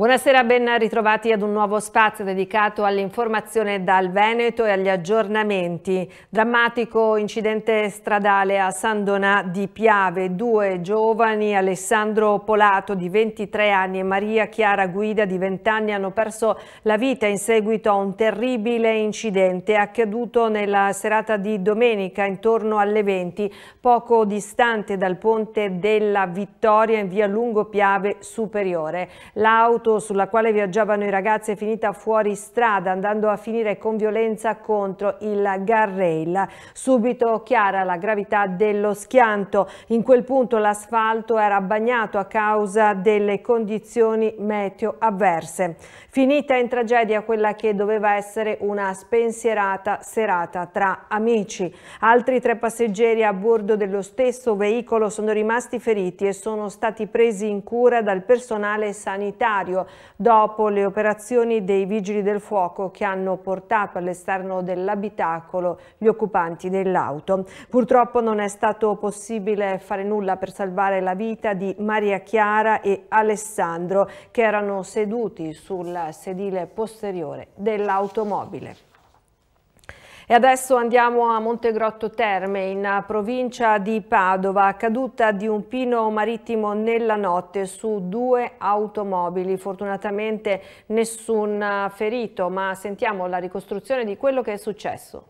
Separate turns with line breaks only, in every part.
Buonasera, ben ritrovati ad un nuovo spazio dedicato all'informazione dal Veneto e agli aggiornamenti. Drammatico incidente stradale a San Donà di Piave. Due giovani, Alessandro Polato di 23 anni e Maria Chiara Guida di 20 anni, hanno perso la vita in seguito a un terribile incidente accaduto nella serata di domenica intorno alle 20, poco distante dal ponte della Vittoria in via Lungo Piave Superiore. L'auto moto sulla quale viaggiavano i ragazzi è finita fuori strada andando a finire con violenza contro il guardrail. Subito chiara la gravità dello schianto. In quel punto l'asfalto era bagnato a causa delle condizioni meteo avverse. Finita in tragedia quella che doveva essere una spensierata serata tra amici. Altri tre passeggeri a bordo dello stesso veicolo sono rimasti feriti e sono stati presi in cura dal personale sanitario maggio, dopo le operazioni dei Vigili del Fuoco che hanno portato all'esterno dell'abitacolo gli occupanti dell'auto. Purtroppo non è stato possibile fare nulla per salvare la vita di Maria Chiara e Alessandro che erano seduti sul sedile posteriore dell'automobile. E adesso andiamo a Montegrotto Terme, in provincia di Padova, caduta di un pino marittimo nella notte su due automobili. Fortunatamente nessun ferito, ma sentiamo la ricostruzione di quello che è successo.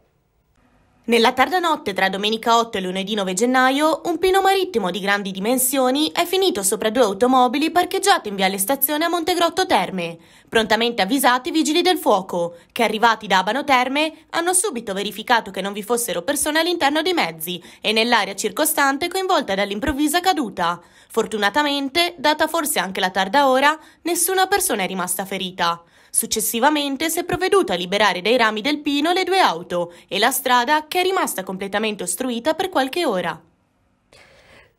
Nella tarda notte tra domenica 8 e lunedì 9 gennaio, un pino marittimo di grandi dimensioni è finito sopra due automobili parcheggiate in viale stazione a Montegrotto Terme. Prontamente avvisati i vigili del fuoco, che arrivati da Abano Terme hanno subito verificato che non vi fossero persone all'interno dei mezzi e nell'area circostante coinvolta dall'improvvisa caduta. Fortunatamente, data forse anche la tarda ora, nessuna persona è rimasta ferita. Successivamente si è provveduto a liberare dai rami del pino le due auto e la strada che che è rimasta completamente ostruita per qualche ora.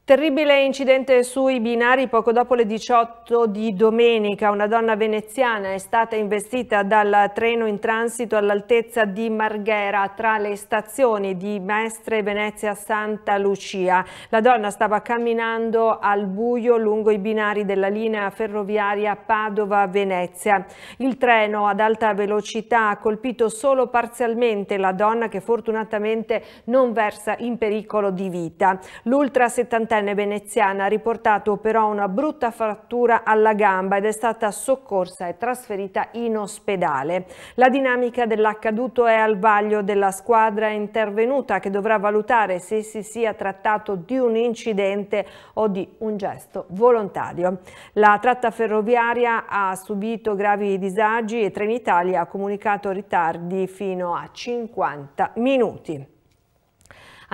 Terribile incidente sui binari poco dopo le 18 di domenica. Una donna veneziana è stata investita dal treno in transito all'altezza di Marghera tra le stazioni di Mestre e Venezia Santa Lucia. La donna stava camminando al buio lungo i binari della linea ferroviaria Padova-Venezia. Il treno ad alta velocità ha colpito solo parzialmente la donna che fortunatamente non versa in pericolo di vita. L'ultra 70 quarantenne veneziana ha riportato però una brutta frattura alla gamba ed è stata soccorsa e trasferita in ospedale. La dinamica dell'accaduto è al vaglio della squadra intervenuta che dovrà valutare se si sia trattato di un incidente o di un gesto volontario. La tratta ferroviaria ha subito gravi disagi e Trenitalia ha comunicato ritardi fino a 50 minuti.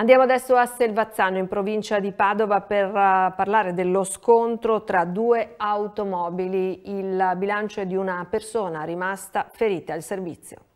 Andiamo adesso a Selvazzano in provincia di Padova per eh, parlare dello scontro tra due automobili. Il bilancio è di una persona
rimasta ferita al servizio.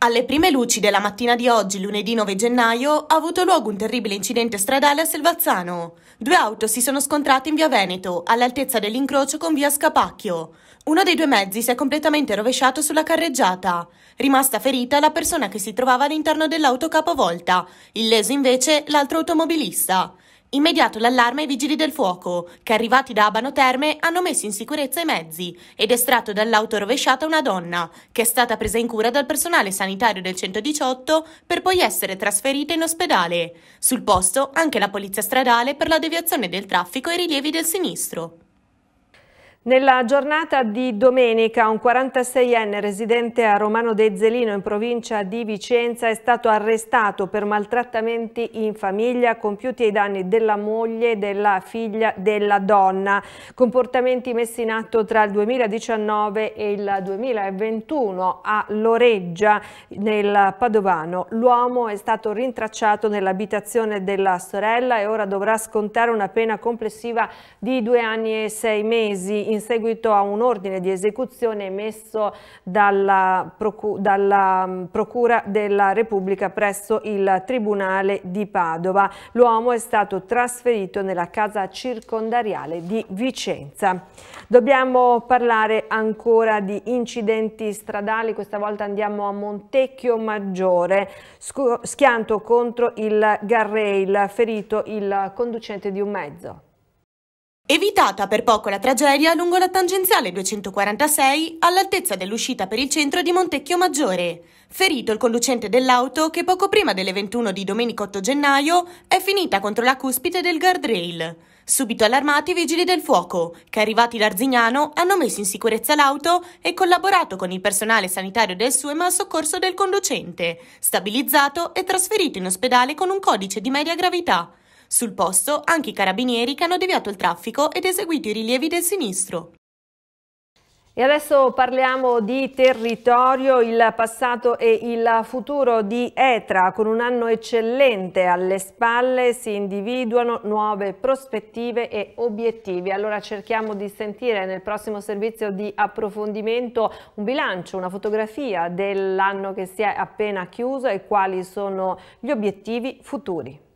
Alle prime luci della mattina di oggi, lunedì 9 gennaio, ha avuto luogo un terribile incidente stradale a Selvazzano. Due auto si sono scontrate in via Veneto, all'altezza dell'incrocio con via Scapacchio. Uno dei due mezzi si è completamente rovesciato sulla carreggiata. Rimasta ferita la persona che si trovava all'interno dell'auto capovolta, illeso invece l'altro automobilista. Immediato l'allarme ai vigili del fuoco, che arrivati da Abano Terme hanno messo in sicurezza i mezzi ed estratto dall'auto rovesciata una donna, che è stata presa in cura dal personale sanitario del 118 per poi essere trasferita in ospedale. Sul posto anche la polizia stradale per la deviazione del traffico e i rilievi del sinistro.
Nella giornata di domenica un 46enne residente a Romano De Zelino in provincia di Vicenza è stato arrestato per maltrattamenti in famiglia compiuti ai danni della moglie e della figlia della donna, comportamenti messi in atto tra il 2019 e il 2021 a Loreggia nel Padovano. L'uomo è stato rintracciato nell'abitazione della sorella e ora dovrà scontare una pena complessiva di due anni e sei mesi in in seguito a un ordine di esecuzione emesso dalla, Procu dalla mm, Procura della Repubblica presso il Tribunale di Padova. L'uomo è stato trasferito nella casa circondariale di Vicenza. Dobbiamo parlare ancora di incidenti stradali, questa volta andiamo a Montecchio Maggiore, schianto contro il garrail, ferito il conducente di un mezzo.
Evitata per poco la tragedia lungo la tangenziale 246 all'altezza dell'uscita per il centro di Montecchio Maggiore. Ferito il conducente dell'auto che poco prima delle 21 di domenica 8 gennaio è finita contro la cuspide del guardrail. Subito allarmati i vigili del fuoco, che arrivati l'Arzignano hanno messo in sicurezza l'auto e collaborato con il personale sanitario del SUEMA a soccorso del conducente, stabilizzato e trasferito in ospedale con un codice di media gravità. Sul posto anche i carabinieri che hanno deviato il traffico ed eseguito i rilievi del sinistro.
E adesso parliamo di territorio, il passato e il futuro di ETRA. Con un anno eccellente alle spalle si individuano nuove prospettive e obiettivi. Allora cerchiamo di sentire nel prossimo servizio di approfondimento un bilancio, una fotografia dell'anno che si è appena chiuso e quali sono gli obiettivi futuri.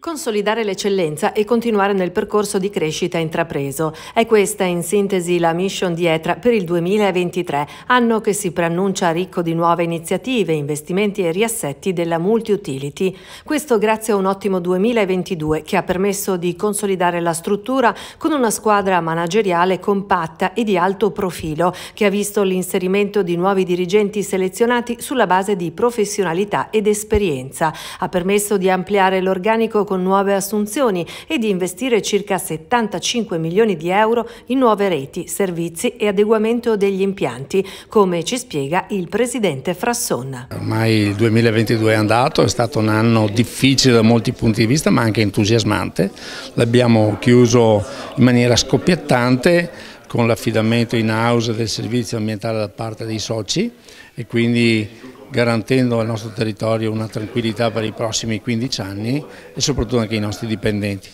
Consolidare l'eccellenza e continuare nel percorso di crescita intrapreso. È questa in sintesi la mission di ETRA per il 2023, anno che si preannuncia ricco di nuove iniziative, investimenti e riassetti della multi-utility. Questo grazie a un ottimo 2022 che ha permesso di consolidare la struttura con una squadra manageriale compatta e di alto profilo, che ha visto l'inserimento di nuovi dirigenti selezionati sulla base di professionalità ed esperienza. Ha permesso di ampliare l'organico con nuove assunzioni e di investire circa 75 milioni di euro in nuove reti, servizi e adeguamento degli impianti, come ci spiega il presidente Frasson.
Ormai il 2022 è andato, è stato un anno difficile da molti punti di vista ma anche entusiasmante, l'abbiamo chiuso in maniera scoppiettante con l'affidamento in house del servizio ambientale da parte dei soci e quindi garantendo al nostro territorio una tranquillità per i prossimi 15 anni e soprattutto anche ai nostri dipendenti.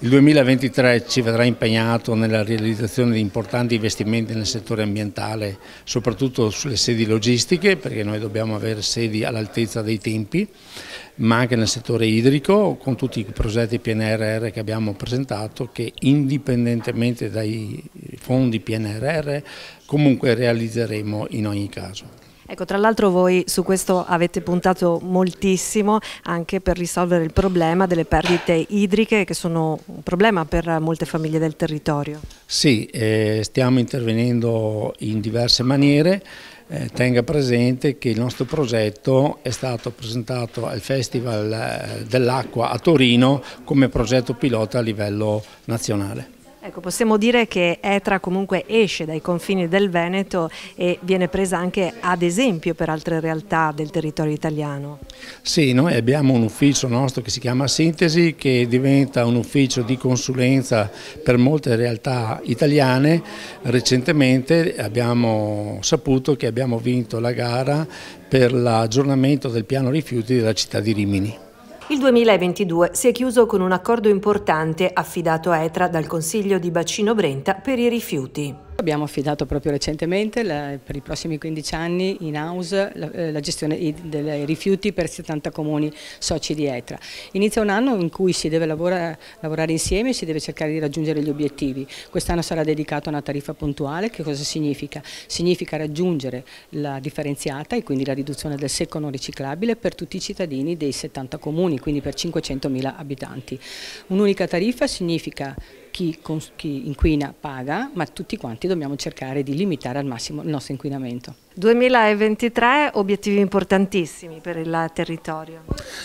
Il 2023 ci vedrà impegnato nella realizzazione di importanti investimenti nel settore ambientale, soprattutto sulle sedi logistiche, perché noi dobbiamo avere sedi all'altezza dei tempi, ma anche nel settore idrico, con tutti i progetti PNRR che abbiamo presentato, che indipendentemente dai fondi PNRR comunque realizzeremo in ogni caso.
Ecco, tra l'altro voi su questo avete puntato moltissimo anche per risolvere il problema delle perdite idriche che sono un problema per molte famiglie del territorio.
Sì, eh, stiamo intervenendo in diverse maniere. Eh, tenga presente che il nostro progetto è stato presentato al Festival eh, dell'Acqua a Torino come progetto pilota a livello nazionale.
Ecco, possiamo dire che Etra comunque esce dai confini del Veneto e viene presa anche ad esempio per altre realtà del territorio italiano.
Sì, noi abbiamo un ufficio nostro che si chiama Sintesi che diventa un ufficio di consulenza per molte realtà italiane. Recentemente abbiamo saputo che abbiamo vinto la gara per l'aggiornamento del piano rifiuti della città di Rimini.
Il 2022 si è chiuso con un accordo importante affidato a ETRA dal Consiglio di Bacino Brenta per i rifiuti. Abbiamo affidato proprio recentemente, la, per i
prossimi 15 anni, in house la, eh, la gestione dei rifiuti per 70 comuni soci di ETRA. Inizia un anno in cui si deve lavora, lavorare insieme e si deve cercare di raggiungere gli obiettivi. Quest'anno sarà dedicato a una tariffa puntuale, che cosa significa? Significa raggiungere la differenziata e quindi la riduzione del secco non riciclabile per tutti i cittadini dei 70 comuni, quindi per 500.000 abitanti. Un'unica tariffa significa chi, chi inquina paga, ma tutti quanti dobbiamo cercare di limitare al massimo il nostro
inquinamento.
2023 obiettivi importantissimi per il territorio.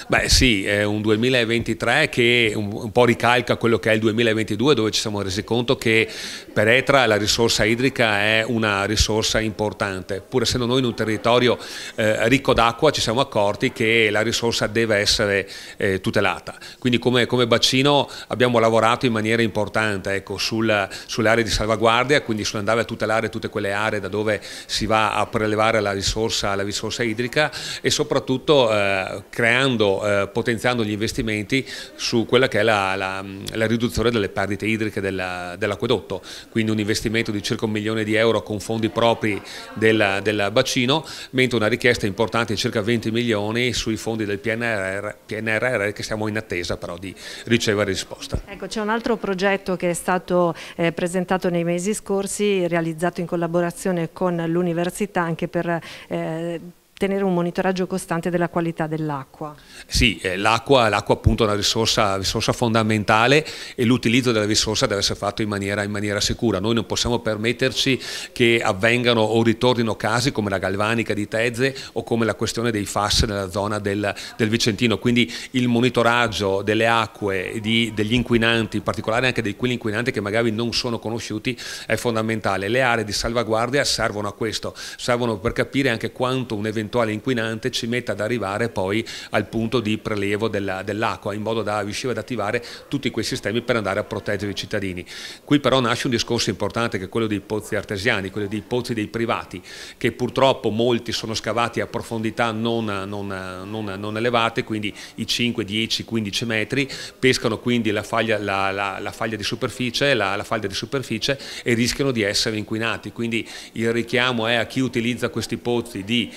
Beh sì, è un 2023 che un po' ricalca quello che è il 2022 dove ci siamo resi conto che per Etra la risorsa idrica è una risorsa importante. Pur essendo noi in un territorio eh, ricco d'acqua ci siamo accorti che la risorsa deve essere eh, tutelata. Quindi come, come, bacino abbiamo lavorato in maniera importante ecco, sul, sulle aree di salvaguardia, quindi sull'andare a tutelare tutte quelle aree da dove si va a prendere sopraelevare la risorsa, la risorsa idrica e soprattutto eh, creando, eh, potenziando gli investimenti su quella che è la, la, la riduzione delle perdite idriche dell'acquedotto, quindi un investimento di circa un milione di euro con fondi propri del, del bacino, mentre una richiesta importante di circa 20 milioni sui fondi del PNRR, PNRR che siamo in attesa però di ricevere risposta.
Ecco, c'è un altro progetto che è stato eh, presentato nei mesi scorsi, realizzato in collaborazione con l'Università anche per eh, tenere un monitoraggio costante della qualità dell'acqua.
Sì, eh, l'acqua appunto è una risorsa, risorsa fondamentale e l'utilizzo della risorsa deve essere fatto in maniera, in maniera, sicura. Noi non possiamo permetterci che avvengano o ritornino casi come la galvanica di Tezze o come la questione dei FAS nella zona del, del Vicentino. Quindi il monitoraggio delle acque, di, degli inquinanti, in particolare anche di quelli inquinanti che magari non sono conosciuti, è fondamentale. Le aree di salvaguardia servono a questo, servono per capire anche quanto un eventuale eventuale inquinante ci mette ad arrivare poi al punto di prelevo dell'acqua dell in modo da riuscire ad attivare tutti quei sistemi per andare a proteggere i cittadini. Qui però nasce un discorso importante che è quello dei pozzi artesiani, quello dei pozzi dei privati che purtroppo molti sono scavati a profondità non, non, non, non elevate, quindi i 5, 10, 15 metri, pescano quindi la faglia, la, la, la faglia di superficie, la, la falda di superficie e rischiano di essere inquinati. Quindi il richiamo è a chi utilizza questi pozzi di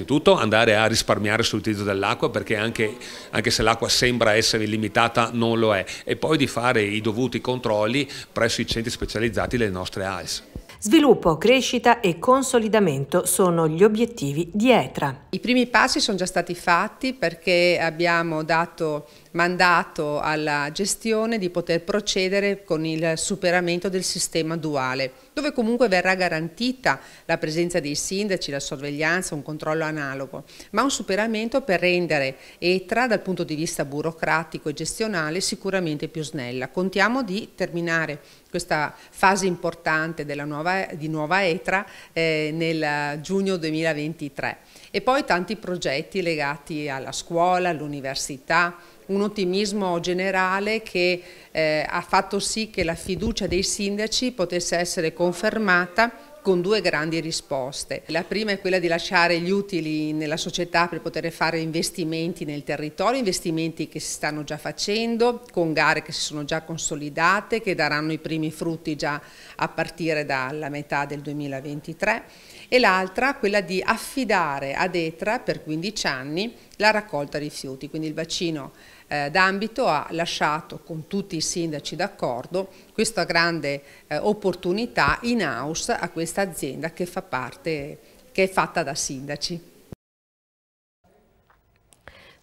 innanzitutto andare a risparmiare sull'utilizzo dell'acqua perché anche, anche se l'acqua sembra essere illimitata non lo è e poi di fare i dovuti controlli presso i centri specializzati delle nostre ALS.
Sviluppo, crescita e consolidamento sono gli obiettivi di ETRA.
I primi passi sono già stati fatti perché abbiamo dato mandato alla gestione di poter procedere con il superamento del sistema duale, dove comunque verrà garantita la presenza dei sindaci, la sorveglianza, un controllo analogo, ma un superamento per rendere ETRA dal punto di vista burocratico e gestionale sicuramente più snella. Contiamo di terminare questa fase importante nuova, di nuova ETRA eh, nel giugno 2023 e poi tanti progetti legati alla scuola, all'università, un ottimismo generale che eh, ha fatto sì che la fiducia dei sindaci potesse essere confermata con due grandi risposte. La prima è quella di lasciare gli utili nella società per poter fare investimenti nel territorio, investimenti che si stanno già facendo, con gare che si sono già consolidate, che daranno i primi frutti già a partire dalla metà del 2023 e l'altra quella di affidare ad ETRA per 15 anni la raccolta rifiuti, quindi il bacino eh, d'ambito ha lasciato con tutti i sindaci d'accordo questa grande eh, opportunità in house a questa azienda che fa parte, che è fatta da sindaci.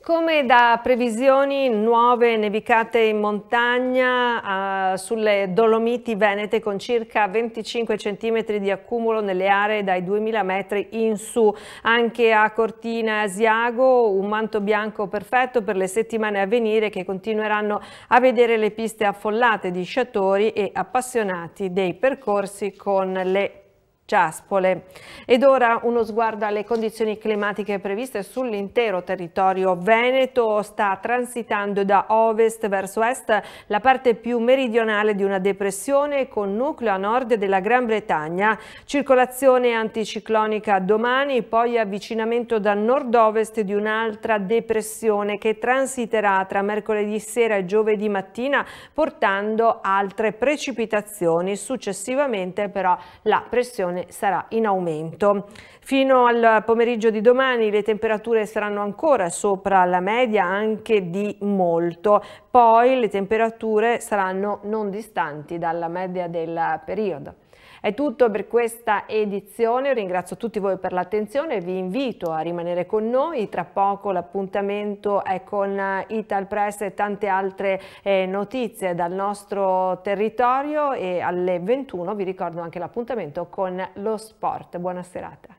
Come da previsioni nuove nevicate in montagna eh, sulle Dolomiti Venete con circa 25 cm di accumulo nelle aree dai 2000 metri in su. Anche a Cortina e Asiago un manto bianco perfetto per le settimane a venire che continueranno a vedere le piste affollate di sciatori e appassionati dei percorsi con le Ciaspole. Ed ora uno sguardo alle condizioni climatiche previste sull'intero territorio veneto. Sta transitando da ovest verso est la parte più meridionale di una depressione con nucleo a nord della Gran Bretagna. Circolazione anticiclonica domani, poi avvicinamento da nord-ovest di un'altra depressione che transiterà tra mercoledì sera e giovedì mattina portando altre precipitazioni. Successivamente però la pressione pressione sarà in aumento. Fino al pomeriggio di domani le temperature saranno ancora sopra la media anche di molto, poi le temperature saranno non distanti dalla media del periodo. È tutto per questa edizione, ringrazio tutti voi per l'attenzione, vi invito a rimanere con noi, tra poco l'appuntamento è con Ital Press e tante altre eh, notizie dal nostro territorio e alle 21 vi ricordo anche l'appuntamento con lo sport. Buona serata.